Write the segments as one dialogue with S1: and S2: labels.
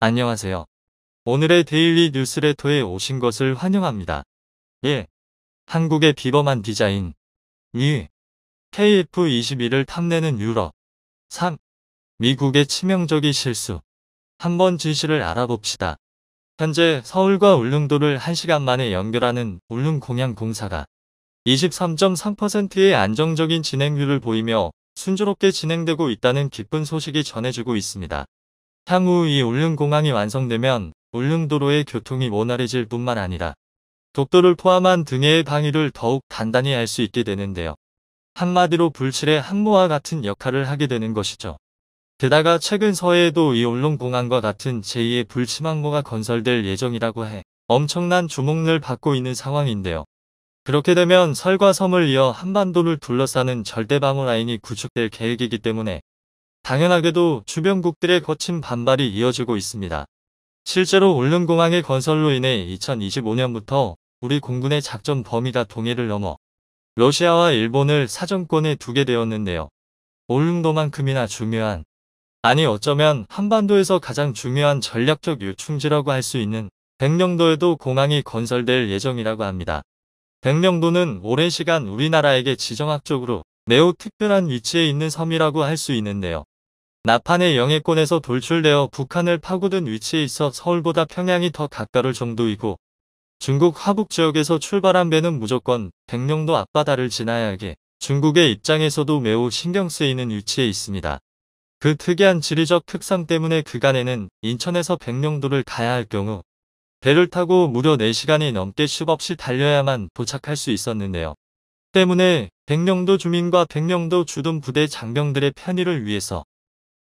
S1: 안녕하세요. 오늘의 데일리 뉴스레터에 오신 것을 환영합니다. 1. 예, 한국의 비범한 디자인 2. KF-21을 탐내는 유럽 3. 미국의 치명적인 실수 한번 진실을 알아봅시다. 현재 서울과 울릉도를 1시간 만에 연결하는 울릉공양공사가 23.3%의 안정적인 진행률을 보이며 순조롭게 진행되고 있다는 기쁜 소식이 전해지고 있습니다. 향후 이 울릉공항이 완성되면 울릉도로의 교통이 원활해질 뿐만 아니라 독도를 포함한 등해의 방위를 더욱 단단히 할 수 있게 되는데요. 한마디로 불칠의 항모와 같은 역할을 하게 되는 것이죠. 게다가 최근 서해에도 이 울릉공항과 같은 제2의 불침항모가 건설될 예정이라고 해 엄청난 주목을 받고 있는 상황인데요. 그렇게 되면 설과 섬을 이어 한반도를 둘러싸는 절대 방어 라인이 구축될 계획이기 때문에 당연하게도 주변국들의 거친 반발이 이어지고 있습니다. 실제로 울릉공항의 건설로 인해 2025년부터 우리 공군의 작전 범위가 동해를 넘어 러시아와 일본을 사정권에 두게 되었는데요. 울릉도만큼이나 중요한 아니 어쩌면 한반도에서 가장 중요한 전략적 요충지라고할 수 있는 백령도에도 공항이 건설될 예정이라고 합니다. 백령도는 오랜 시간 우리나라에게 지정학적으로 매우 특별한 위치에 있는 섬이라고 할 수 있는데요. 나판의 영해권에서 돌출되어 북한을 파고든 위치에 있어 서울보다 평양이 더 가까울 정도이고 중국 화북 지역에서 출발한 배는 무조건 백령도 앞바다를 지나야 하게 중국의 입장에서도 매우 신경 쓰이는 위치에 있습니다. 그 특이한 지리적 특성 때문에 그간에는 인천에서 백령도를 가야 할 경우 배를 타고 무려 4시간이 넘게 쉼 없이 달려야만 도착할 수 있었는데요. 때문에 백령도 주민과 백령도 주둔 부대 장병들의 편의를 위해서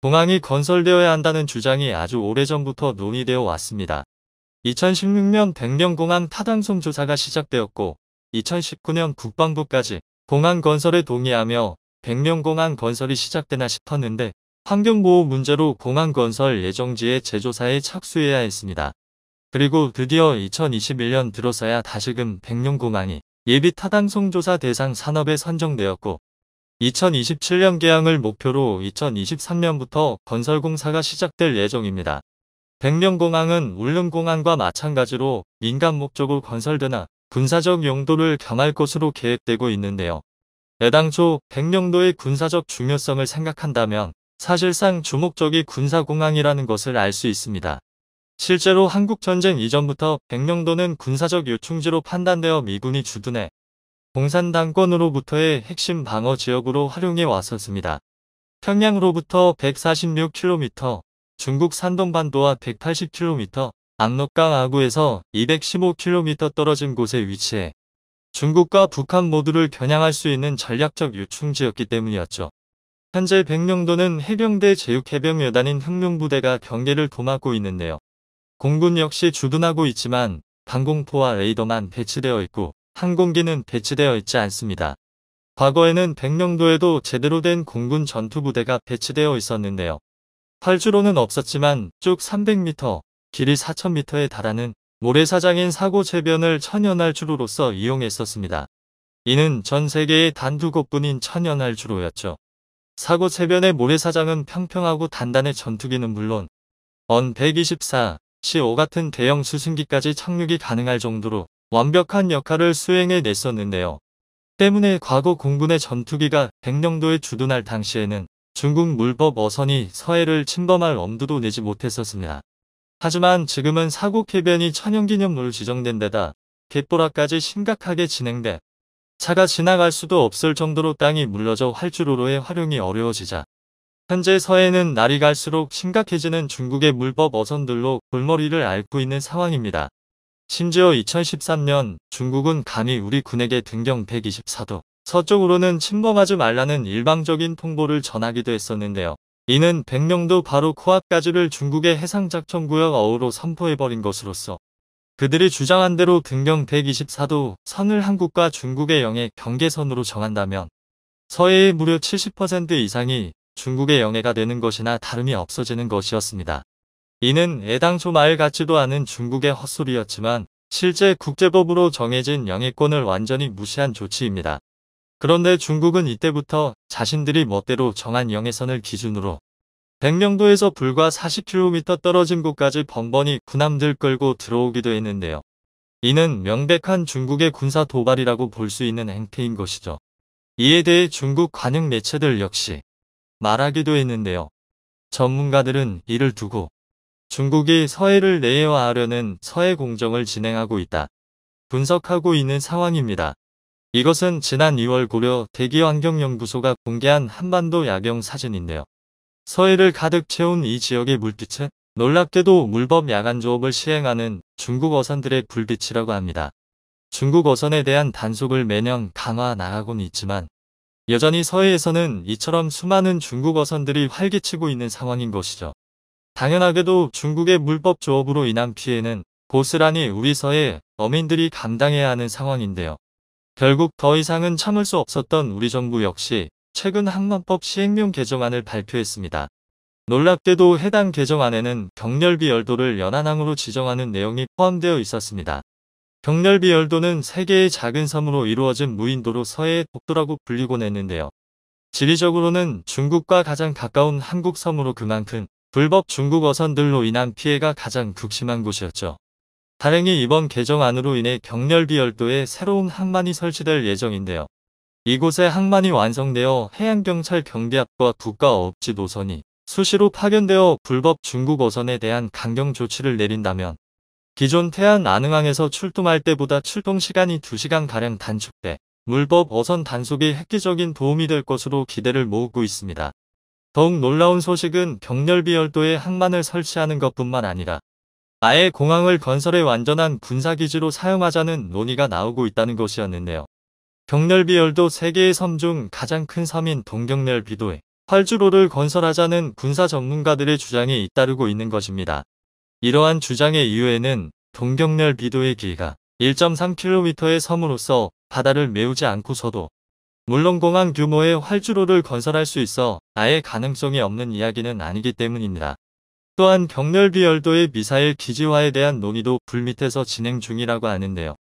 S1: 공항이 건설되어야 한다는 주장이 아주 오래전부터 논의되어 왔습니다. 2016년 백령공항 타당성 조사가 시작되었고 2019년 국방부까지 공항 건설에 동의하며 백령공항 건설이 시작되나 싶었는데 환경보호 문제로 공항 건설 예정지의 제조사에 착수해야 했습니다. 그리고 드디어 2021년 들어서야 다시금 백령공항이 예비 타당성조사 대상 산업에 선정되었고 2027년 개항을 목표로 2023년부터 건설공사가 시작될 예정입니다. 백령공항은 울릉공항과 마찬가지로 민간 목적으로 건설되나 군사적 용도를 겸할 것으로 계획되고 있는데요. 애당초 백령도의 군사적 중요성을 생각한다면 사실상 주목적이 군사공항이라는 것을 알 수 있습니다. 실제로 한국전쟁 이전부터 백령도는 군사적 요충지로 판단되어 미군이 주둔해 공산당권으로부터의 핵심 방어 지역으로 활용해 왔었습니다. 평양으로부터 146km, 중국 산동반도와 180km, 압록강 아구에서 215km 떨어진 곳에 위치해 중국과 북한 모두를 겨냥할 수 있는 전략적 요충지였기 때문이었죠. 현재 백령도는 해병대 제육해병여단인 흑룡부대가 경계를 도맡고 있는데요. 공군 역시 주둔하고 있지만 방공포와 레이더만 배치되어 있고 항공기는 배치되어 있지 않습니다. 과거에는 백령도에도 제대로 된 공군 전투부대가 배치되어 있었는데요. 활주로는 없었지만 쭉 300m, 길이 4000m에 달하는 모래사장인 사고 재변을 천연활주로로서 이용했었습니다. 이는 전 세계의 단 두 곳뿐인 천연활주로였죠. 사고 재변의 모래사장은 평평하고 단단해 전투기는 물론 언 124, C5 같은 대형 수승기까지 착륙이 가능할 정도로 완벽한 역할을 수행해 냈었는데요. 때문에 과거 공군의 전투기가 백령도에 주둔할 당시에는 중국 물법 어선이 서해를 침범할 엄두도 내지 못했었습니다. 하지만 지금은 사곡 해변이 천연기념물로 지정된 데다 갯보라까지 심각하게 진행돼 차가 지나갈 수도 없을 정도로 땅이 물러져 활주로로의 활용이 어려워지자 현재 서해는 날이 갈수록 심각해지는 중국의 물법 어선들로 골머리를 앓고 있는 상황입니다. 심지어 2013년 중국은 감히 우리 군에게 등경 124도, 서쪽으로는 침범하지 말라는 일방적인 통보를 전하기도 했었는데요. 이는 백령도 바로 코앞까지를 중국의 해상작전구역 어우로 선포해버린 것으로서 그들이 주장한 대로 등경 124도 선을 한국과 중국의 영해 경계선으로 정한다면 서해의 무려 70% 이상이 중국의 영예가 되는 것이나 다름이 없어지는 것이었습니다. 이는 애당초 말 같지도 않은 중국의 헛소리였지만 실제 국제법으로 정해진 영예권을 완전히 무시한 조치입니다. 그런데 중국은 이때부터 자신들이 멋대로 정한 영해선을 기준으로 백령도에서 불과 40km 떨어진 곳까지 번번이 군함들 끌고 들어오기도 했는데요. 이는 명백한 중국의 군사 도발이라고 볼 수 있는 행태인 것이죠. 이에 대해 중국 관영 매체들 역시 말하기도 했는데요. 전문가들은 이를 두고 중국이 서해를 내외화하려는 서해 공정을 진행하고 있다. 분석하고 있는 상황입니다. 이것은 지난 2월 고려 대기환경연구소가 공개한 한반도 야경 사진인데요. 서해를 가득 채운 이 지역의 물빛은 놀랍게도 물법 야간조업을 시행하는 중국 어선들의 불빛이라고 합니다. 중국 어선에 대한 단속을 매년 강화 나가곤 있지만 여전히 서해에서는 이처럼 수많은 중국 어선들이 활기치고 있는 상황인 것이죠. 당연하게도 중국의 물법 조업으로 인한 피해는 고스란히 우리 서해 어민들이 감당해야 하는 상황인데요. 결국 더 이상은 참을 수 없었던 우리 정부 역시 최근 항만법 시행령 개정안을 발표했습니다. 놀랍게도 해당 개정안에는 격렬비 열도를 연안항으로 지정하는 내용이 포함되어 있었습니다. 경렬비 열도는 세계의 작은 섬으로 이루어진 무인도로 서해의 독도라고 불리곤 했는데요. 지리적으로는 중국과 가장 가까운 한국 섬으로 그만큼 불법 중국 어선들로 인한 피해가 가장 극심한 곳이었죠. 다행히 이번 개정안으로 인해 경렬비 열도에 새로운 항만이 설치될 예정인데요. 이곳에 항만이 완성되어 해양경찰 경비합과 국가업지 노선이 수시로 파견되어 불법 중국 어선에 대한 강경 조치를 내린다면 기존 태안 안흥항에서 출동할 때보다 출동 시간이 2시간가량 단축돼 물법 어선 단속이 획기적인 도움이 될 것으로 기대를 모으고 있습니다. 더욱 놀라운 소식은 병렬비 열도에 항만을 설치하는 것뿐만 아니라 아예 공항을 건설의 완전한 군사기지로 사용하자는 논의가 나오고 있다는 것이었는데요. 병렬비 열도 세계의 섬 중 가장 큰 섬인 동경렬비도에 활주로를 건설하자는 군사 전문가들의 주장이 잇따르고 있는 것입니다. 이러한 주장의 이유에는 동경렬 비도의 길이가 1.3km의 섬으로서 바다를 메우지 않고서도 물론 공항 규모의 활주로를 건설할 수 있어 아예 가능성이 없는 이야기는 아니기 때문입니다. 또한 경렬비 열도의 미사일 기지화에 대한 논의도 불밑에서 진행 중이라고 하는데요.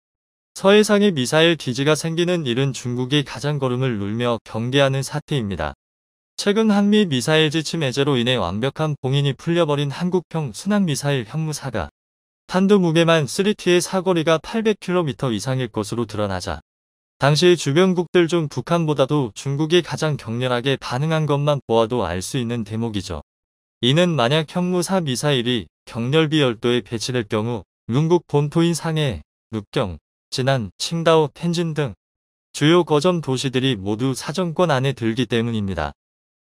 S1: 서해상의 미사일 기지가 생기는 일은 중국이 가장 걸음을 눌며 경계하는 사태입니다. 최근 한미 미사일 지침 해제로 인해 완벽한 봉인이 풀려버린 한국형 순항미사일 현무사가 탄두 무게만 3T의 사거리가 800km 이상일 것으로 드러나자 당시 주변국들 중 북한보다도 중국이 가장 격렬하게 반응한 것만 보아도 알 수 있는 대목이죠. 이는 만약 현무사 미사일이 격렬비 열도에 배치될 경우 중국 본토인 상해, 룩경, 진안, 칭다오, 텐진 등 주요 거점 도시들이 모두 사정권 안에 들기 때문입니다.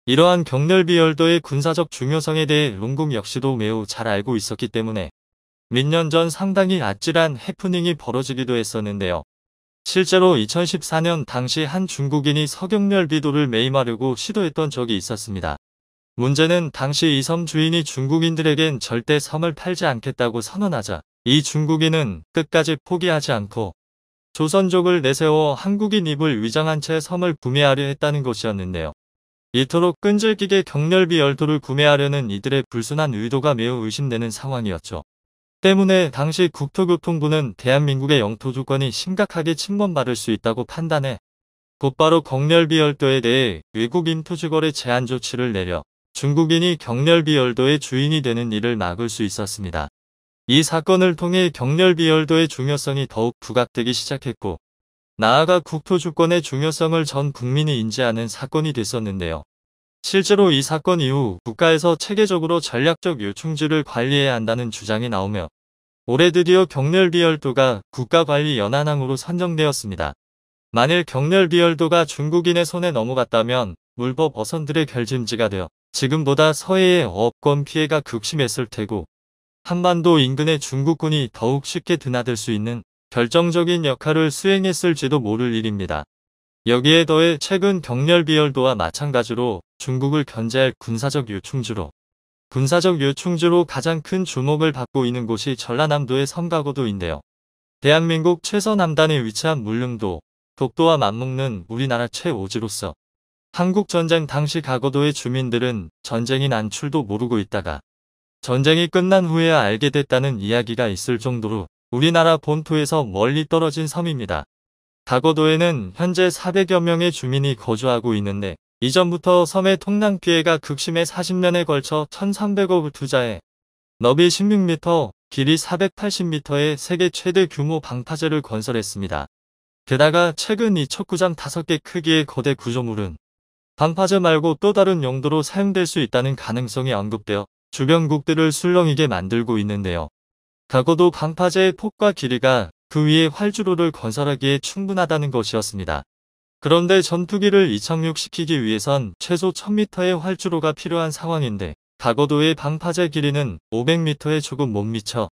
S1: 이러한 격렬비 열도의 군사적 중요성에 대해 룽궁 역시도 매우 잘 알고 있었기 때문에 몇 년 전 상당히 아찔한 해프닝이 벌어지기도 했었는데요. 실제로 2014년 당시 한 중국인이 서경렬비도를 매임하려고 시도했던 적이 있었습니다. 문제는 당시 이 섬 주인이 중국인들에겐 절대 섬을 팔지 않겠다고 선언하자 이 중국인은 끝까지 포기하지 않고 조선족을 내세워 한국인 입을 위장한 채 섬을 구매하려 했다는 것이었는데요. 이토록 끈질기게 격렬비 열도를 구매하려는 이들의 불순한 의도가 매우 의심되는 상황이었죠. 때문에 당시 국토교통부는 대한민국의 영토 조건이 심각하게 침범받을 수 있다고 판단해 곧바로 격렬비 열도에 대해 외국 인토지 거래 제한 조치를 내려 중국인이 격렬비 열도의 주인이 되는 일을 막을 수 있었습니다. 이 사건을 통해 격렬비 열도의 중요성이 더욱 부각되기 시작했고 나아가 국토주권의 중요성을 전 국민이 인지하는 사건이 됐었는데요. 실제로 이 사건 이후 국가에서 체계적으로 전략적 요충지를 관리해야 한다는 주장이 나오며 올해 드디어 경렬비열도가 국가관리 연안항으로 선정되었습니다. 만일 경렬비열도가 중국인의 손에 넘어갔다면 물법 어선들의 결짐지가 되어 지금보다 서해의 어업권 피해가 극심했을 테고 한반도 인근의 중국군이 더욱 쉽게 드나들 수 있는 결정적인 역할을 수행했을지도 모를 일입니다. 여기에 더해 최근 격렬 비열도와 마찬가지로 중국을 견제할 군사적 요충주로 군사적 요충주로 가장 큰 주목을 받고 있는 곳이 전라남도의 섬가고도인데요. 대한민국 최서남단에 위치한 물릉도, 독도와 맞먹는 우리나라 최오지로서 한국전쟁 당시 가고도의 주민들은 전쟁이 난출도 모르고 있다가 전쟁이 끝난 후에야 알게 됐다는 이야기가 있을 정도로 우리나라 본토에서 멀리 떨어진 섬입니다. 가거도에는 현재 400여 명의 주민이 거주하고 있는데 이전부터 섬의 통난 피해가 극심해 40년에 걸쳐 1300억을 투자해 너비 16m, 길이 480m의 세계 최대 규모 방파제를 건설했습니다. 게다가 최근 이 척구장 5개 크기의 거대 구조물은 방파제 말고 또 다른 용도로 사용될 수 있다는 가능성이 언급되어 주변국들을 술렁이게 만들고 있는데요. 과거도 방파제의 폭과 길이가 그 위에 활주로를 건설하기에 충분하다는 것이었습니다. 그런데 전투기를 이착륙시키기 위해선 최소 1000m의 활주로가 필요한 상황인데 가거도의 방파제 길이는 500m에 조금 못 미쳐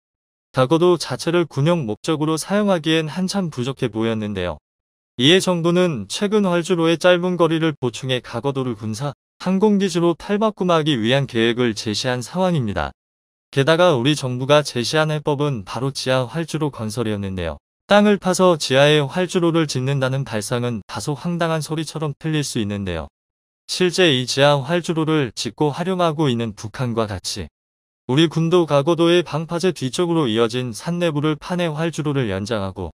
S1: 가거도 자체를 군용 목적으로 사용하기엔 한참 부족해 보였는데요. 이에 정부는 최근 활주로의 짧은 거리를 보충해 가거도를 군사, 항공기지로 탈바꿈하기 위한 계획을 제시한 상황입니다. 게다가 우리 정부가 제시한 해법은 바로 지하 활주로 건설이었는데요. 땅을 파서 지하에 활주로를 짓는다는 발상은 다소 황당한 소리처럼 틀릴수 있는데요. 실제 이 지하 활주로를 짓고 활용하고 있는 북한과 같이 우리 군도 가고도의 방파제 뒤쪽으로 이어진 산 내부를 판의 활주로를 연장하고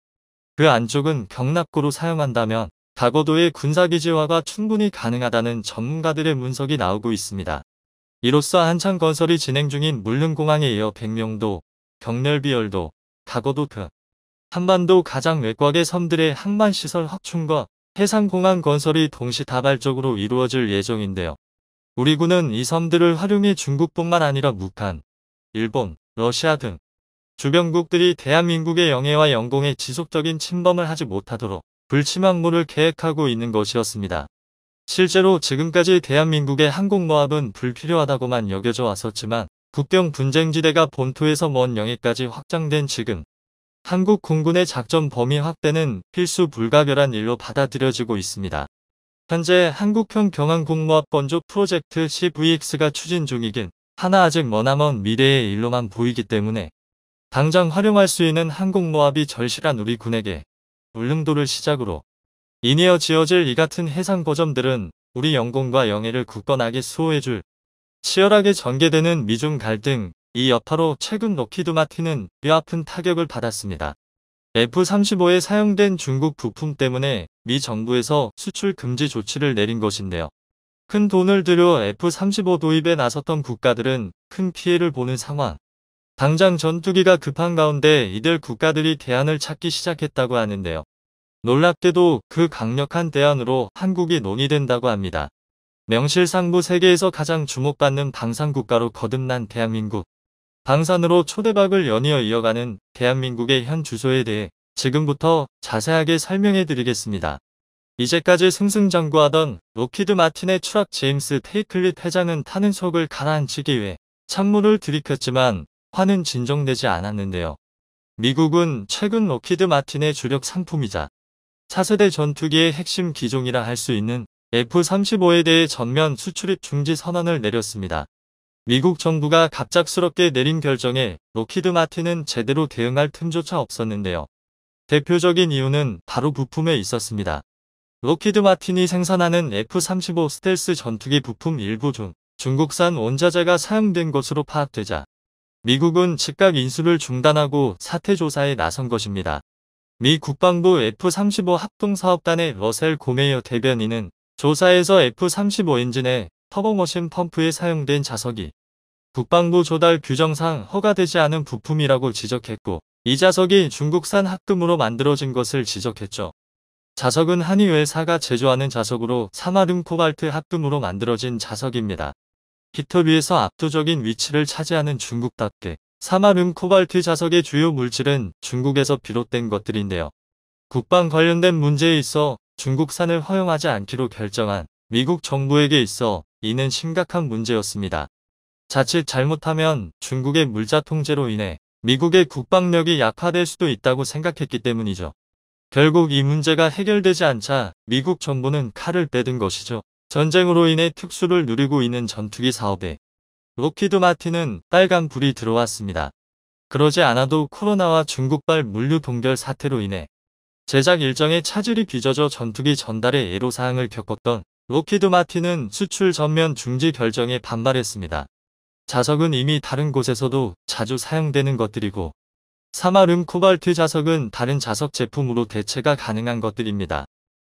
S1: 그 안쪽은 경납고로 사용한다면 가고도의 군사기지화가 충분히 가능하다는 전문가들의 분석이 나오고 있습니다. 이로써 한창 건설이 진행 중인 물릉공항에 이어 백령도, 경렬비열도, 가거도 등 한반도 가장 외곽의 섬들의 항만시설 확충과 해상공항 건설이 동시다발적으로 이루어질 예정인데요. 우리 군은 이 섬들을 활용해 중국뿐만 아니라 북한, 일본, 러시아 등 주변국들이 대한민국의 영해와 영공에 지속적인 침범을 하지 못하도록 불침 항모를 계획하고 있는 것이었습니다. 실제로 지금까지 대한민국의 항공모함은 불필요하다고만 여겨져 왔었지만 국경 분쟁지대가 본토에서 먼 영해까지 확장된 지금 한국 공군의 작전 범위 확대는 필수 불가결한 일로 받아들여지고 있습니다. 현재 한국형 경항공모합 건조 프로젝트 CVX가 추진 중이긴 하나 아직 머나먼 미래의 일로만 보이기 때문에 당장 활용할 수 있는 항공모합이 절실한 우리 군에게 울릉도를 시작으로 이니어 지어질 이 같은 해상 고점들은 우리 영공과 영해를 굳건하게 수호해줄 치열하게 전개되는 미중 갈등 이 여파로 최근 로키드 마틴은 뼈아픈 타격을 받았습니다. F-35에 사용된 중국 부품 때문에 미 정부에서 수출 금지 조치를 내린 것인데요. 큰 돈을 들여 F-35 도입에 나섰던 국가들은 큰 피해를 보는 상황. 당장 전투기가 급한 가운데 이들 국가들이 대안을 찾기 시작했다고 하는데요. 놀랍게도 그 강력한 대안으로 한국이 논의된다고 합니다. 명실상부 세계에서 가장 주목받는 방산국가로 거듭난 대한민국. 방산으로 초대박을 연이어 이어가는 대한민국의 현 주소에 대해 지금부터 자세하게 설명해 드리겠습니다. 이제까지 승승장구하던 로키드 마틴의 추락 제임스 테이클릿 회장은 타는 속을 가라앉히기 위해 찬물을 들이켰지만 화는 진정되지 않았는데요. 미국은 최근 로키드 마틴의 주력 상품이자 차세대 전투기의 핵심 기종이라 할 수 있는 F-35에 대해 전면 수출입 중지 선언을 내렸습니다. 미국 정부가 갑작스럽게 내린 결정에 로키드 마틴은 제대로 대응할 틈조차 없었는데요. 대표적인 이유는 바로 부품에 있었습니다. 로키드 마틴이 생산하는 F-35 스텔스 전투기 부품 일부 중 중국산 원자재가 사용된 것으로 파악되자 미국은 즉각 인수를 중단하고 사태 조사에 나선 것입니다. 미 국방부 F-35 합동사업단의 러셀 고메이어 대변인은 조사에서 F-35 엔진의 터보머신 펌프에 사용된 자석이 국방부 조달 규정상 허가되지 않은 부품이라고 지적했고 이 자석이 중국산 합금으로 만들어진 것을 지적했죠. 자석은 한의회사가 제조하는 자석으로 사마륨 코발트 합금으로 만들어진 자석입니다. 히터비에서 압도적인 위치를 차지하는 중국답게 사마른 코발트 자석의 주요 물질은 중국에서 비롯된 것들인데요. 국방 관련된 문제에 있어 중국산을 허용하지 않기로 결정한 미국 정부에게 있어 이는 심각한 문제였습니다. 자칫 잘못하면 중국의 물자 통제로 인해 미국의 국방력이 약화될 수도 있다고 생각했기 때문이죠. 결국 이 문제가 해결되지 않자 미국 정부는 칼을 빼든 것이죠. 전쟁으로 인해 특수를 누리고 있는 전투기 사업에 로키드 마틴은 빨간 불이 들어왔습니다. 그러지 않아도 코로나와 중국발 물류 동결 사태로 인해 제작 일정에 차질이 빚어져 전투기 전달의 애로사항을 겪었던 로키드 마틴은 수출 전면 중지 결정에 반발했습니다. 자석은 이미 다른 곳에서도 자주 사용되는 것들이고 사마름 코발트 자석은 다른 자석 제품으로 대체가 가능한 것들입니다.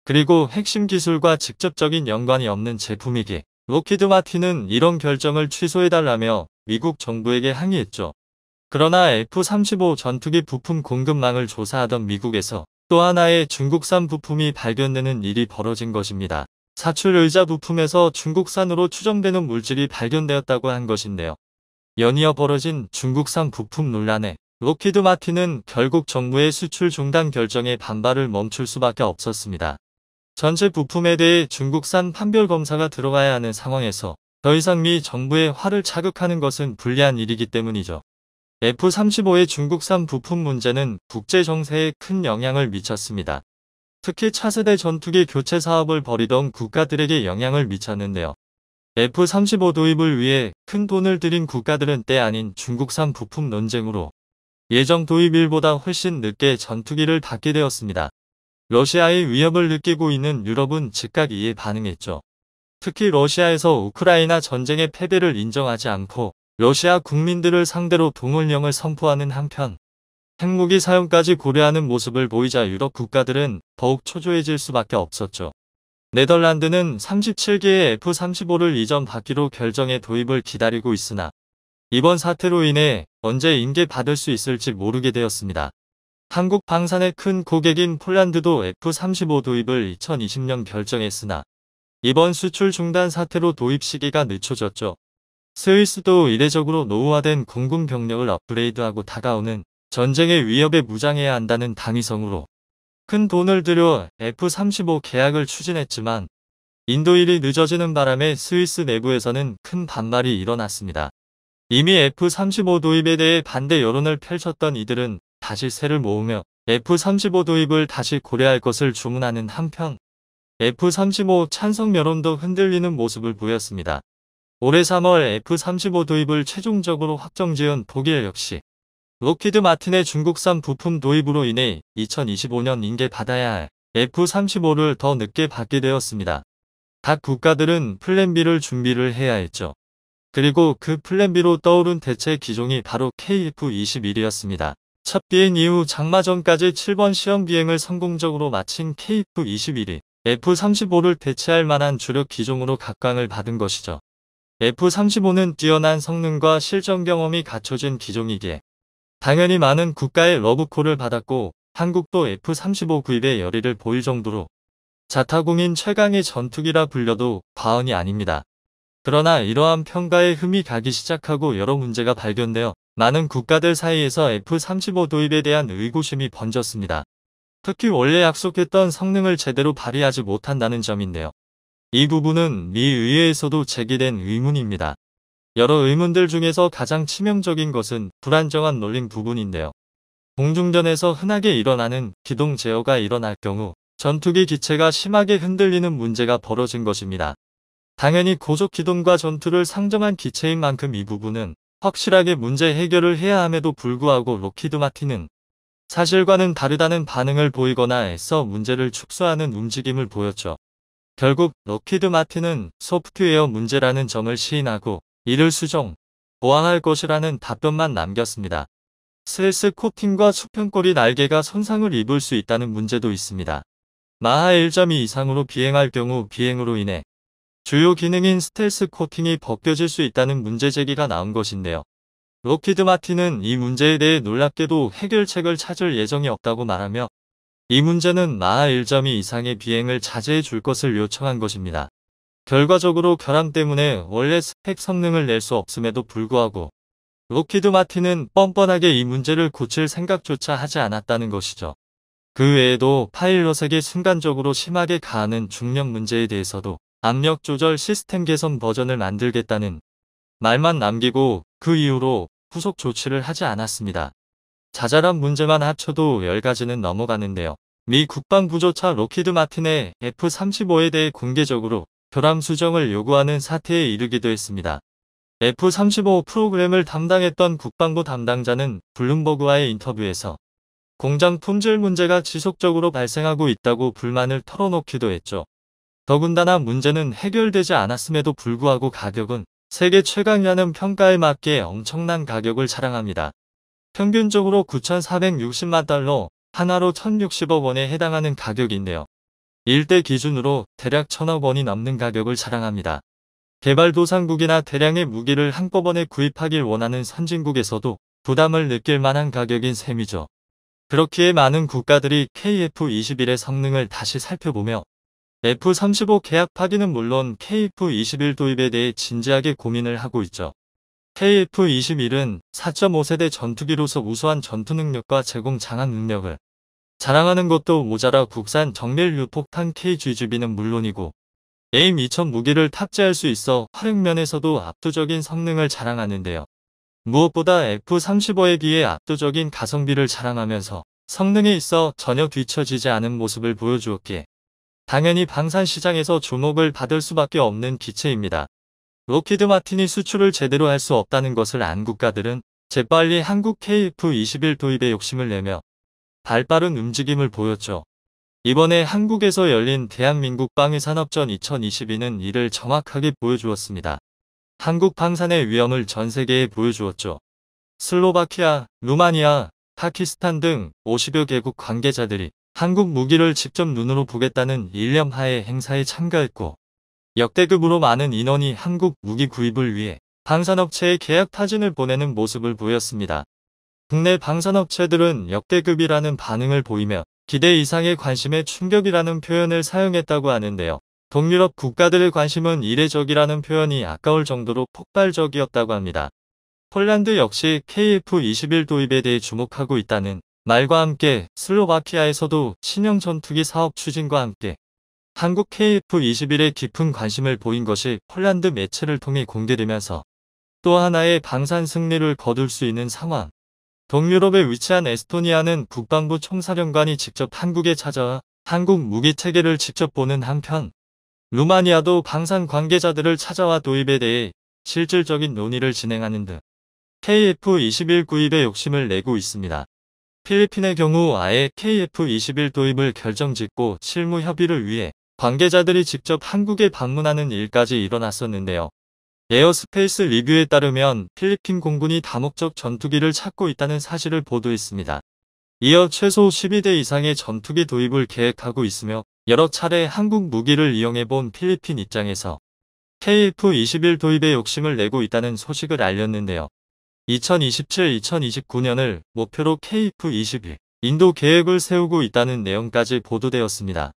S1: 그리고 핵심 기술과 직접적인 연관이 없는 제품이기 에 로키드 마틴은 이런 결정을 취소해달라며 미국 정부에게 항의했죠. 그러나 F-35 전투기 부품 공급망을 조사하던 미국에서 또 하나의 중국산 부품이 발견되는 일이 벌어진 것입니다. 사출 의자 부품에서 중국산으로 추정되는 물질이 발견되었다고 한 것인데요. 연이어 벌어진 중국산 부품 논란에 로키드 마틴은 결국 정부의 수출 중단 결정에 반발을 멈출 수밖에 없었습니다. 전체 부품에 대해 중국산 판별검사가 들어가야 하는 상황에서 더 이상 미 정부의 화를 자극하는 것은 불리한 일이기 때문이죠. F-35의 중국산 부품 문제는 국제 정세에 큰 영향을 미쳤습니다. 특히 차세대 전투기 교체 사업을 벌이던 국가들에게 영향을 미쳤는데요. F-35 도입을 위해 큰 돈을 들인 국가들은 때 아닌 중국산 부품 논쟁으로 예정 도입일보다 훨씬 늦게 전투기를 받게 되었습니다. 러시아의 위협을 느끼고 있는 유럽은 즉각 이에 반응했죠. 특히 러시아에서 우크라이나 전쟁의 패배를 인정하지 않고 러시아 국민들을 상대로 동원령을 선포하는 한편 핵무기 사용까지 고려하는 모습을 보이자 유럽 국가들은 더욱 초조해질 수밖에 없었죠. 네덜란드는 37개의 F-35를 이전 받기로 결정해 도입을 기다리고 있으나 이번 사태로 인해 언제 인계받을 수 있을지 모르게 되었습니다. 한국 방산의 큰 고객인 폴란드도 F-35 도입을 2020년 결정했으나 이번 수출 중단 사태로 도입 시기가 늦춰졌죠. 스위스도 이례적으로 노후화된 공군 병력을 업그레이드하고 다가오는 전쟁의 위협에 무장해야 한다는 당위성으로 큰 돈을 들여 F-35 계약을 추진했지만 인도일이 늦어지는 바람에 스위스 내부에서는 큰 반발이 일어났습니다. 이미 F-35 도입에 대해 반대 여론을 펼쳤던 이들은 다시 새를 모으며 F-35 도입을 다시 고려할 것을 주문하는 한편 F-35 찬성 여론도 흔들리는 모습을 보였습니다. 올해 3월 F-35 도입을 최종적으로 확정지은 독일 역시 로키드 마틴의 중국산 부품 도입으로 인해 2025년 인계받아야 할 F-35를 더 늦게 받게 되었습니다. 각 국가들은 플랜 비를 준비를 해야 했죠. 그리고 그 플랜 비로 떠오른 대체 기종이 바로 KF-21이었습니다. 첫 비행 이후 장마 전까지 7번 시험 비행을 성공적으로 마친 KF-21이 F-35를 대체할 만한 주력 기종으로 각광을 받은 것이죠. F-35는 뛰어난 성능과 실전 경험이 갖춰진 기종이기에 당연히 많은 국가의 러브콜을 받았고 한국도 F-35 구입에 열의를 보일 정도로 자타공인 최강의 전투기라 불려도 과언이 아닙니다. 그러나 이러한 평가에 흠이 가기 시작하고 여러 문제가 발견되어 많은 국가들 사이에서 F-35 도입에 대한 의구심이 번졌습니다. 특히 원래 약속했던 성능을 제대로 발휘하지 못한다는 점인데요. 이 부분은 미 의회에서도 제기된 의문입니다. 여러 의문들 중에서 가장 치명적인 것은 불안정한 롤링 부분인데요. 공중전에서 흔하게 일어나는 기동 제어가 일어날 경우 전투기 기체가 심하게 흔들리는 문제가 벌어진 것입니다. 당연히 고속 기동과 전투를 상정한 기체인 만큼 이 부분은 확실하게 문제 해결을 해야 함에도 불구하고 로키드 마틴은 사실과는 다르다는 반응을 보이거나 애써 문제를 축소하는 움직임을 보였죠. 결국 로키드 마틴은 소프트웨어 문제라는 점을 시인하고 이를 수정, 보완할 것이라는 답변만 남겼습니다. 스레스 코팅과 수평꼬리 날개가 손상을 입을 수 있다는 문제도 있습니다. 마하 1.2 이상으로 비행할 경우 비행으로 인해 주요 기능인 스텔스 코팅이 벗겨질 수 있다는 문제 제기가 나온 것인데요. 로키드 마틴은 이 문제에 대해 놀랍게도 해결책을 찾을 예정이 없다고 말하며 이 문제는 마하 1점이 이상의 비행을 자제해 줄 것을 요청한 것입니다. 결과적으로 결함 때문에 원래 스펙 성능을 낼 수 없음에도 불구하고 로키드 마틴은 뻔뻔하게 이 문제를 고칠 생각조차 하지 않았다는 것이죠. 그 외에도 파일럿에게 순간적으로 심하게 가하는 중력 문제에 대해서도 압력 조절 시스템 개선 버전을 만들겠다는 말만 남기고 그 이후로 후속 조치를 하지 않았습니다. 자잘한 문제만 합쳐도 10가지는 넘어가는데요. 미 국방부조차 로키드 마틴의 F-35에 대해 공개적으로 결함 수정을 요구하는 사태에 이르기도 했습니다. F-35 프로그램을 담당했던 국방부 담당자는 블룸버그와의 인터뷰에서 공장 품질 문제가 지속적으로 발생하고 있다고 불만을 털어놓기도 했죠. 더군다나 문제는 해결되지 않았음에도 불구하고 가격은 세계 최강이라는 평가에 맞게 엄청난 가격을 자랑합니다. 평균적으로 9,460만 달러, 하나로 1,060억 원에 해당하는 가격인데요. 일대 기준으로 대략 1,000억 원이 넘는 가격을 자랑합니다. 개발도상국이나 대량의 무기를 한꺼번에 구입하길 원하는 선진국에서도 부담을 느낄 만한 가격인 셈이죠. 그렇기에 많은 국가들이 KF-21의 성능을 다시 살펴보며 F-35 계약 파기는 물론 KF-21 도입에 대해 진지하게 고민을 하고 있죠. KF-21은 4.5세대 전투기로서 우수한 전투 능력과 제공 장악 능력을 자랑하는 것도 모자라 국산 정밀 유폭탄 KGGB는 물론이고 AIM-2000 무기를 탑재할 수 있어 활용면에서도 압도적인 성능을 자랑하는데요. 무엇보다 F-35에 비해 압도적인 가성비를 자랑하면서 성능에 있어 전혀 뒤처지지 않은 모습을 보여주었기에 당연히 방산시장에서 주목을 받을 수밖에 없는 기체입니다. 로키드 마틴이 수출을 제대로 할 수 없다는 것을 안 국가들은 재빨리 한국 KF-21 도입에 욕심을 내며 발빠른 움직임을 보였죠. 이번에 한국에서 열린 대한민국 방위산업전 2022는 이를 정확하게 보여주었습니다. 한국 방산의 위험을 전 세계에 보여주었죠. 슬로바키아, 루마니아, 파키스탄 등 50여 개국 관계자들이 한국 무기를 직접 눈으로 보겠다는 1년 하에 행사에 참가했고 역대급으로 많은 인원이 한국 무기 구입을 위해 방산업체에 계약 타진을 보내는 모습을 보였습니다. 국내 방산업체들은 역대급이라는 반응을 보이며 기대 이상의 관심에 충격이라는 표현을 사용했다고 하는데요. 동유럽 국가들의 관심은 이례적이라는 표현이 아까울 정도로 폭발적이었다고 합니다. 폴란드 역시 KF-21 도입에 대해 주목하고 있다는 말과 함께 슬로바키아에서도 신형 전투기 사업 추진과 함께 한국 KF-21에 깊은 관심을 보인 것이 폴란드 매체를 통해 공개되면서 또 하나의 방산 승리를 거둘 수 있는 상황. 동유럽에 위치한 에스토니아는 국방부 총사령관이 직접 한국에 찾아와 한국 무기 체계를 직접 보는 한편 루마니아도 방산 관계자들을 찾아와 도입에 대해 실질적인 논의를 진행하는 등 KF-21 구입에 욕심을 내고 있습니다. 필리핀의 경우 아예 KF-21 도입을 결정짓고 실무 협의를 위해 관계자들이 직접 한국에 방문하는 일까지 일어났었는데요. 에어스페이스 리뷰에 따르면 필리핀 공군이 다목적 전투기를 찾고 있다는 사실을 보도했습니다. 이어 최소 12대 이상의 전투기 도입을 계획하고 있으며 여러 차례 한국 무기를 이용해본 필리핀 입장에서 KF-21 도입에 욕심을 내고 있다는 소식을 알렸는데요. 2027-2029년을 목표로 KF-22 인도 계획을 세우고 있다는 내용까지 보도되었습니다.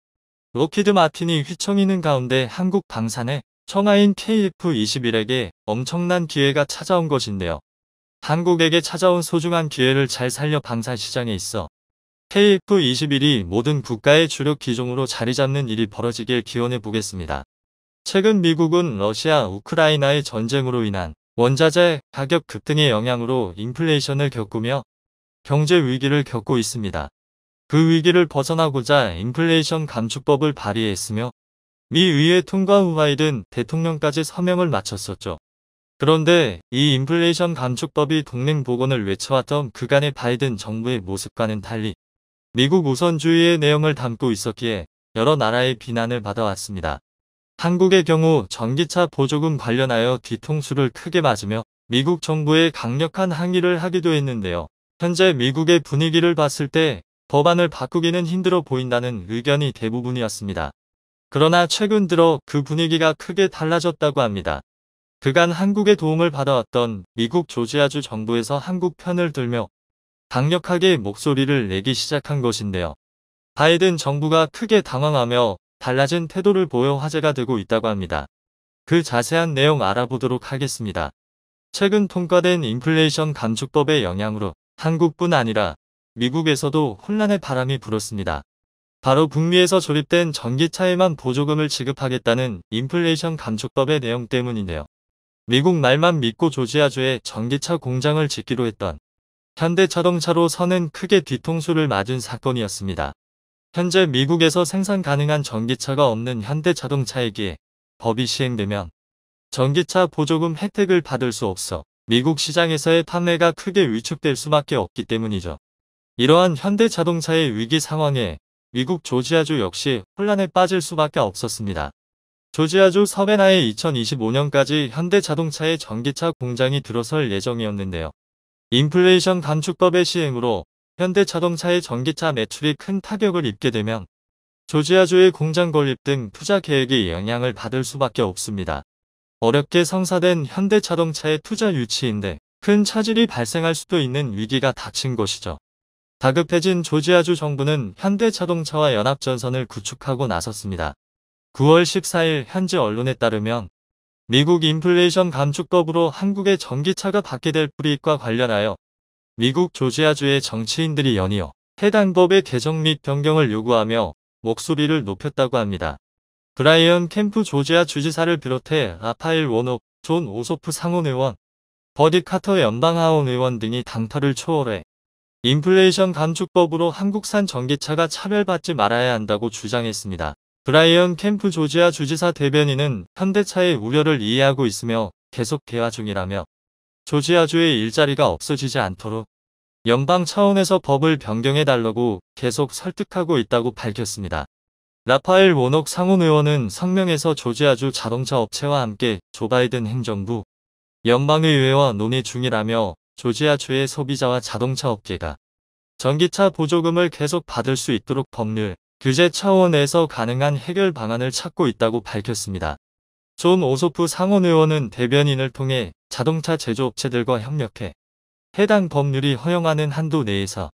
S1: 로키드 마틴이 휘청이는 가운데 한국 방산에 청하인 KF-21에게 엄청난 기회가 찾아온 것인데요. 한국에게 찾아온 소중한 기회를 잘 살려 방산 시장에 있어 KF-21이 모든 국가의 주력 기종으로 자리 잡는 일이 벌어지길 기원해 보겠습니다. 최근 미국은 러시아 우크라이나의 전쟁으로 인한 원자재 가격 급등의 영향으로 인플레이션을 겪으며 경제 위기를 겪고 있습니다. 그 위기를 벗어나고자 인플레이션 감축법을 발의했으며 미 의회 통과 후 바이든 대통령까지 서명을 마쳤었죠. 그런데 이 인플레이션 감축법이 동맹 복원을 외쳐왔던 그간의 바이든 정부의 모습과는 달리 미국 우선주의의 내용을 담고 있었기에 여러 나라의 비난을 받아왔습니다. 한국의 경우 전기차 보조금 관련하여 뒤통수를 크게 맞으며 미국 정부에 강력한 항의를 하기도 했는데요. 현재 미국의 분위기를 봤을 때 법안을 바꾸기는 힘들어 보인다는 의견이 대부분이었습니다. 그러나 최근 들어 그 분위기가 크게 달라졌다고 합니다. 그간 한국의 도움을 받아왔던 미국 조지아주 정부에서 한국 편을 들며 강력하게 목소리를 내기 시작한 것인데요. 바이든 정부가 크게 당황하며 달라진 태도를 보여 화제가 되고 있다고 합니다. 그 자세한 내용 알아보도록 하겠습니다. 최근 통과된 인플레이션 감축법의 영향으로 한국뿐 아니라 미국에서도 혼란의 바람이 불었습니다. 바로 북미에서 조립된 전기차에만 보조금을 지급하겠다는 인플레이션 감축법의 내용 때문인데요. 미국 말만 믿고 조지아주에 전기차 공장을 짓기로 했던 현대자동차로 서는 크게 뒤통수를 맞은 사건이었습니다. 현재 미국에서 생산 가능한 전기차가 없는 현대자동차에게 법이 시행되면 전기차 보조금 혜택을 받을 수 없어 미국 시장에서의 판매가 크게 위축될 수밖에 없기 때문이죠. 이러한 현대자동차의 위기 상황에 미국 조지아주 역시 혼란에 빠질 수밖에 없었습니다. 조지아주 서베나에 2025년까지 현대자동차의 전기차 공장이 들어설 예정이었는데요. 인플레이션 감축법의 시행으로 현대자동차의 전기차 매출이 큰 타격을 입게 되면 조지아주의 공장 건립 등 투자 계획이 영향을 받을 수밖에 없습니다. 어렵게 성사된 현대자동차의 투자 유치인데 큰 차질이 발생할 수도 있는 위기가 닥친 것이죠. 다급해진 조지아주 정부는 현대자동차와 연합전선을 구축하고 나섰습니다. 9월 14일 현지 언론에 따르면 미국 인플레이션 감축법으로 한국의 전기차가 받게 될 불이익과 관련하여 미국 조지아주의 정치인들이 연이어 해당 법의 개정 및 변경을 요구하며 목소리를 높였다고 합니다. 브라이언 캠프 조지아 주지사를 비롯해 아파일 워녹, 존 오소프 상원의원, 버디 카터 연방하원 의원 등이 당터를 초월해 인플레이션 감축법으로 한국산 전기차가 차별받지 말아야 한다고 주장했습니다. 브라이언 캠프 조지아 주지사 대변인은 현대차의 우려를 이해하고 있으며 계속 대화 중이라며 조지아주의 일자리가 없어지지 않도록 연방 차원에서 법을 변경해달라고 계속 설득하고 있다고 밝혔습니다. 라파엘 원옥 상원 의원은 성명에서 조지아주 자동차 업체와 함께 조 바이든 행정부 연방의회와 논의 중이라며 조지아주의 소비자와 자동차 업계가 전기차 보조금을 계속 받을 수 있도록 법률, 규제 차원에서 가능한 해결 방안을 찾고 있다고 밝혔습니다. 존 오소프 상원 의원은 대변인을 통해 자동차 제조업체들과 협력해 해당 법률이 허용하는 한도 내에서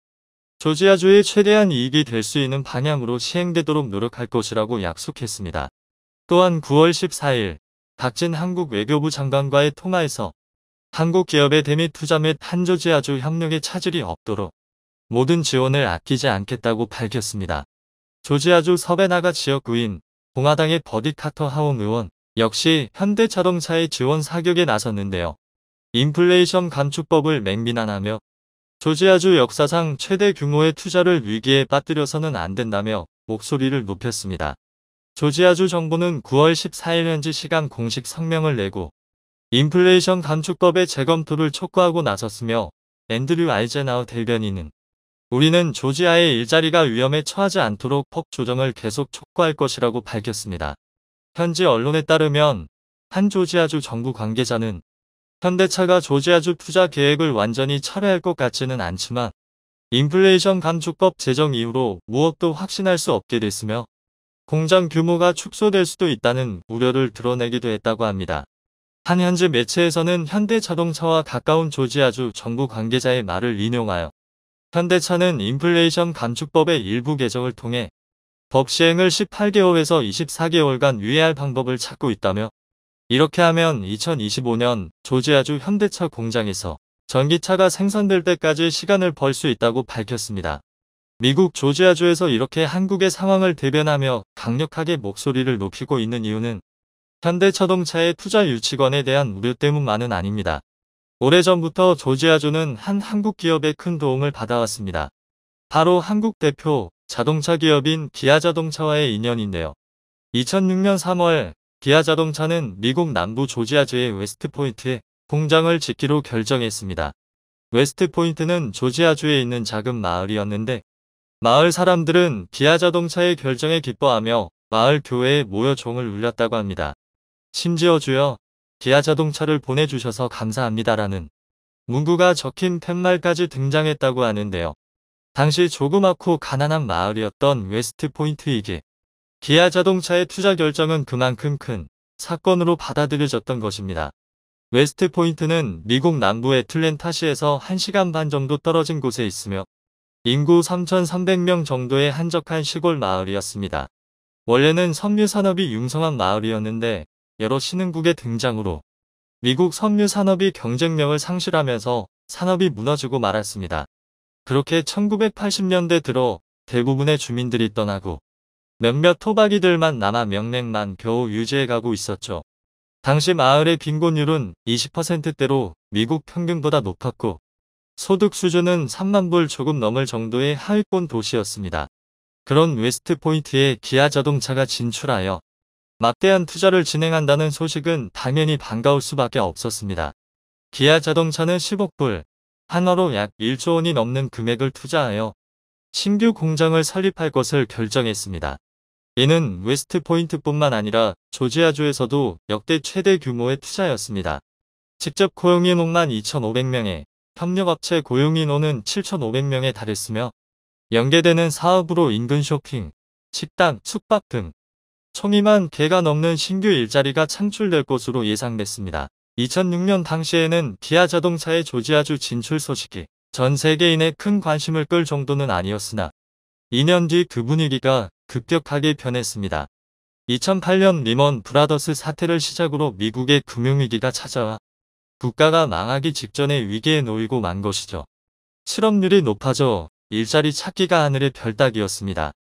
S1: 조지아주의 최대한 이익이 될 수 있는 방향으로 시행되도록 노력할 것이라고 약속했습니다. 또한 9월 14일 박진 한국 외교부 장관과의 통화에서 한국 기업의 대미 투자 및 한조지아주 협력에 차질이 없도록 모든 지원을 아끼지 않겠다고 밝혔습니다. 조지아주 서베나가 지역구인 공화당의 버디 카터 하원 의원, 역시 현대자동차의 지원 사격에 나섰는데요. 인플레이션 감축법을 맹비난하며 조지아주 역사상 최대 규모의 투자를 위기에 빠뜨려서는 안 된다며 목소리를 높였습니다. 조지아주 정부는 9월 14일 현지 시간 공식 성명을 내고 인플레이션 감축법의 재검토를 촉구하고 나섰으며 앤드류 알제나우 대변인은 우리는 조지아의 일자리가 위험에 처하지 않도록 법 조정을 계속 촉구할 것이라고 밝혔습니다. 현지 언론에 따르면 한 조지아주 정부 관계자는 현대차가 조지아주 투자 계획을 완전히 철회할 것 같지는 않지만 인플레이션 감축법 제정 이후로 무엇도 확신할 수 없게 됐으며 공장 규모가 축소될 수도 있다는 우려를 드러내기도 했다고 합니다. 한 현지 매체에서는 현대자동차와 가까운 조지아주 정부 관계자의 말을 인용하여 현대차는 인플레이션 감축법의 일부 개정을 통해 법 시행을 18개월에서 24개월간 유예할 방법을 찾고 있다며 이렇게 하면 2025년 조지아주 현대차 공장에서 전기차가 생산될 때까지 시간을 벌 수 있다고 밝혔습니다. 미국 조지아주에서 이렇게 한국의 상황을 대변하며 강력하게 목소리를 높이고 있는 이유는 현대자동차의 투자 유치권에 대한 우려 때문만은 아닙니다. 오래전부터 조지아주는 한 한국 기업의 큰 도움을 받아왔습니다. 바로 한국 대표 자동차 기업인 기아자동차와의 인연인데요. 2006년 3월 기아자동차는 미국 남부 조지아주의 웨스트포인트에 공장을 짓기로 결정했습니다. 웨스트포인트는 조지아주에 있는 작은 마을이었는데 마을 사람들은 기아자동차의 결정에 기뻐하며 마을 교회에 모여 종을 울렸다고 합니다. 심지어 주여 기아자동차를 보내주셔서 감사합니다라는 문구가 적힌 팻말까지 등장했다고 하는데요. 당시 조그맣고 가난한 마을이었던 웨스트포인트이기 기아 자동차의 투자 결정은 그만큼 큰 사건으로 받아들여졌던 것입니다. 웨스트포인트는 미국 남부의 틀렌타시에서 1시간 반 정도 떨어진 곳에 있으며 인구 3,300명 정도의 한적한 시골 마을이었습니다. 원래는 섬유산업이 융성한 마을이었는데 여러 신흥국의 등장으로 미국 섬유산업이 경쟁력을 상실하면서 산업이 무너지고 말았습니다. 그렇게 1980년대 들어 대부분의 주민들이 떠나고 몇몇 토박이들만 남아 명맥만 겨우 유지해가고 있었죠. 당시 마을의 빈곤율은 20%대로 미국 평균보다 높았고 소득 수준은 3만 불 조금 넘을 정도의 하위권 도시였습니다. 그런 웨스트포인트에 기아 자동차가 진출하여 막대한 투자를 진행한다는 소식은 당연히 반가울 수밖에 없었습니다. 기아 자동차는 10억 불, 한화로 약 1조 원이 넘는 금액을 투자하여 신규 공장을 설립할 것을 결정했습니다. 이는 웨스트포인트뿐만 아니라 조지아주에서도 역대 최대 규모의 투자였습니다. 직접 고용인원만 2,500명에 협력업체 고용인원은 7,500명에 달했으며 연계되는 사업으로 인근 쇼핑, 식당, 숙박 등 총 2만 개가 넘는 신규 일자리가 창출될 것으로 예상됐습니다. 2006년 당시에는 기아 자동차의 조지아주 진출 소식이 전 세계인의 큰 관심을 끌 정도는 아니었으나 2년 뒤 그 분위기가 급격하게 변했습니다. 2008년 리먼 브라더스 사태를 시작으로 미국의 금융위기가 찾아와 국가가 망하기 직전에 위기에 놓이고 만 것이죠. 실업률이 높아져 일자리 찾기가 하늘의 별따기였습니다.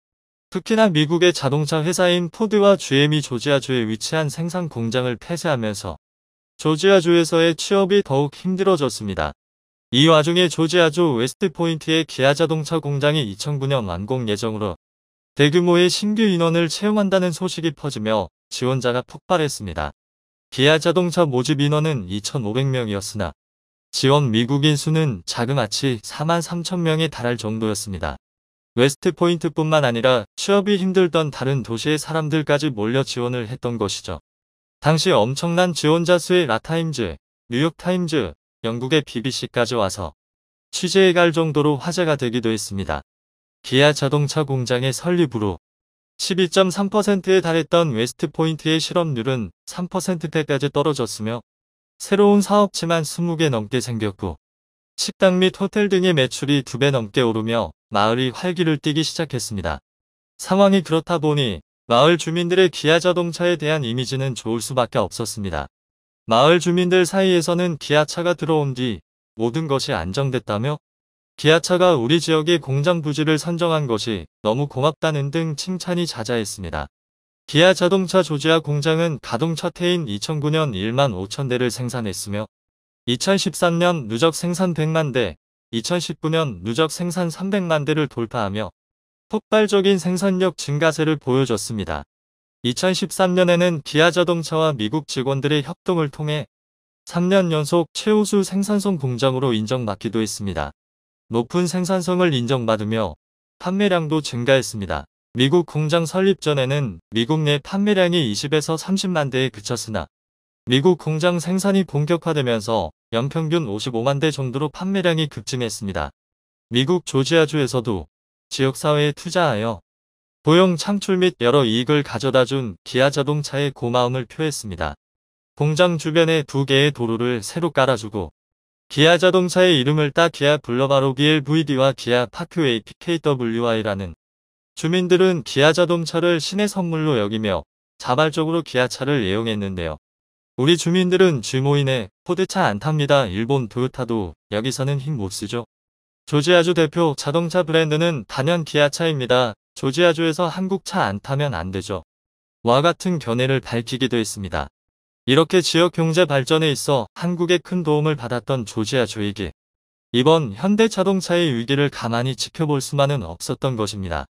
S1: 특히나 미국의 자동차 회사인 포드와 GM이 조지아주에 위치한 생산 공장을 폐쇄하면서 조지아주에서의 취업이 더욱 힘들어졌습니다. 이 와중에 조지아주 웨스트포인트의 기아 자동차 공장이 2009년 완공 예정으로 대규모의 신규 인원을 채용한다는 소식이 퍼지며 지원자가 폭발했습니다. 기아 자동차 모집 인원은 2,500명이었으나 지원 미국인 수는 자그마치 4만 3천 명에 달할 정도였습니다. 웨스트포인트뿐만 아니라 취업이 힘들던 다른 도시의 사람들까지 몰려 지원을 했던 것이죠. 당시 엄청난 지원자 수의 라타임즈, 뉴욕타임즈, 영국의 BBC까지 와서 취재해갈 정도로 화제가 되기도 했습니다. 기아 자동차 공장의 설립으로 12.3%에 달했던 웨스트포인트의 실업률은 3%대까지 떨어졌으며 새로운 사업체만 20개 넘게 생겼고 식당 및 호텔 등의 매출이 2배 넘게 오르며 마을이 활기를 띠기 시작했습니다. 상황이 그렇다 보니 마을 주민들의 기아 자동차에 대한 이미지는 좋을 수밖에 없었습니다. 마을 주민들 사이에서는 기아차가 들어온 뒤 모든 것이 안정됐다며 기아차가 우리 지역의 공장 부지를 선정한 것이 너무 고맙다는 등 칭찬이 자자했습니다. 기아 자동차 조지아 공장은 가동차태인 2009년 1만 5천 대를 생산했으며 2013년 누적 생산 100만 대, 2019년 누적 생산 300만 대를 돌파하며 폭발적인 생산력 증가세를 보여줬습니다. 2013년에는 기아 자동차와 미국 직원들의 협동을 통해 3년 연속 최우수 생산성 공장으로 인정받기도 했습니다. 높은 생산성을 인정받으며 판매량도 증가했습니다. 미국 공장 설립 전에는 미국 내 판매량이 20에서 30만 대에 그쳤으나 미국 공장 생산이 본격화되면서 연평균 55만 대 정도로 판매량이 급증했습니다. 미국 조지아주에서도 지역사회에 투자하여 고용 창출 및 여러 이익을 가져다 준 기아자동차에 고마움을 표했습니다. 공장 주변에 두 개의 도로를 새로 깔아주고 기아자동차의 이름을 따 기아 블러바로 BLVD와 기아 파크웨이 PKWI라는 주민들은 기아자동차를 신의 선물로 여기며 자발적으로 기아차를 애용했는데요. 우리 주민들은 주모인에 포드차 안 탑니다. 일본 도요타도 여기서는 힘 못 쓰죠. 조지아주 대표 자동차 브랜드는 단연 기아차입니다. 조지아주에서 한국차 안 타면 안 되죠. 와 같은 견해를 밝히기도 했습니다. 이렇게 지역 경제 발전에 있어 한국에 큰 도움을 받았던 조지아주이기. 이번 현대자동차의 위기를 가만히 지켜볼 수만은 없었던 것입니다.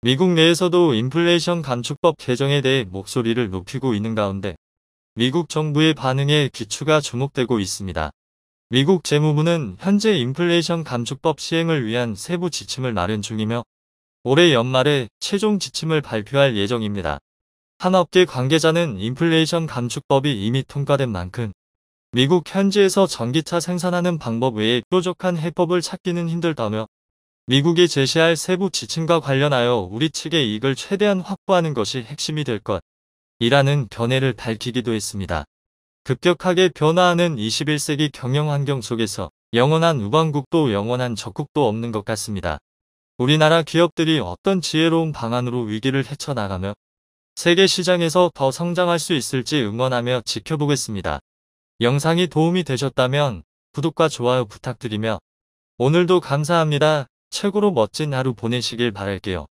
S1: 미국 내에서도 인플레이션 감축법 개정에 대해 목소리를 높이고 있는 가운데 미국 정부의 반응에 기추가 주목되고 있습니다. 미국 재무부는 현재 인플레이션 감축법 시행을 위한 세부 지침을 마련 중이며 올해 연말에 최종 지침을 발표할 예정입니다. 한 업계 관계자는 인플레이션 감축법이 이미 통과된 만큼 미국 현지에서 전기차 생산하는 방법 외에 뾰족한 해법을 찾기는 힘들다며 미국이 제시할 세부 지침과 관련하여 우리 측의 이익을 최대한 확보하는 것이 핵심이 될 것. 이라는 견해를 밝히기도 했습니다. 급격하게 변화하는 21세기 경영 환경 속에서 영원한 우방국도 영원한 적국도 없는 것 같습니다. 우리나라 기업들이 어떤 지혜로운 방안으로 위기를 헤쳐나가며 세계 시장에서 더 성장할 수 있을지 응원하며 지켜보겠습니다. 영상이 도움이 되셨다면 구독과 좋아요 부탁드리며 오늘도 감사합니다. 최고로 멋진 하루 보내시길 바랄게요.